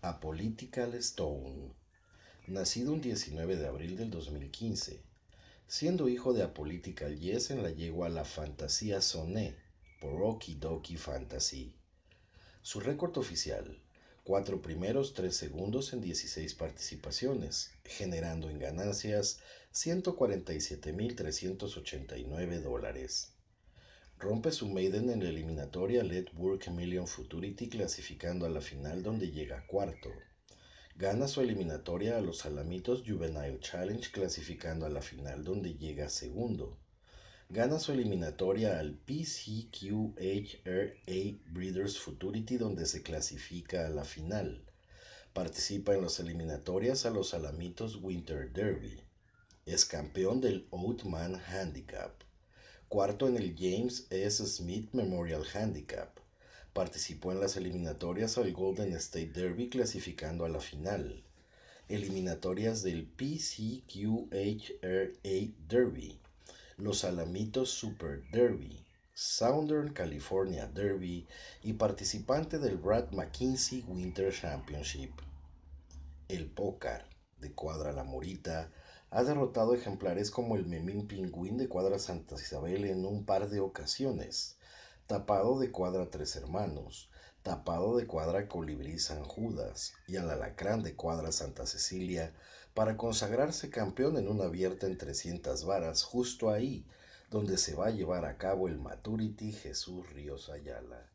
Apolitical Stone, nacido un 19 de abril del 2015, siendo hijo de Apolitical Yes en la yegua La Fantasía Soné por doki Fantasy. Su récord oficial, cuatro primeros tres segundos en 16 participaciones, generando en ganancias 147.389 dólares. Rompe su maiden en la eliminatoria Led Work Million Futurity clasificando a la final donde llega cuarto. Gana su eliminatoria a los Alamitos Juvenile Challenge clasificando a la final donde llega segundo. Gana su eliminatoria al PCQHRA Breeders Futurity donde se clasifica a la final. Participa en las eliminatorias a los Alamitos Winter Derby. Es campeón del Outman Handicap. Cuarto en el James S. Smith Memorial Handicap. Participó en las eliminatorias al Golden State Derby clasificando a la final. Eliminatorias del PCQHRA Derby. Los Alamitos Super Derby. Southern California Derby y participante del Brad McKinsey Winter Championship. El pócar de Cuadra La Morita ha derrotado ejemplares como el memín pingüín de cuadra Santa Isabel en un par de ocasiones, tapado de cuadra Tres Hermanos, tapado de cuadra Colibrí San Judas y al alacrán de cuadra Santa Cecilia para consagrarse campeón en una abierta en 300 varas justo ahí donde se va a llevar a cabo el Maturity Jesús Ríos Ayala.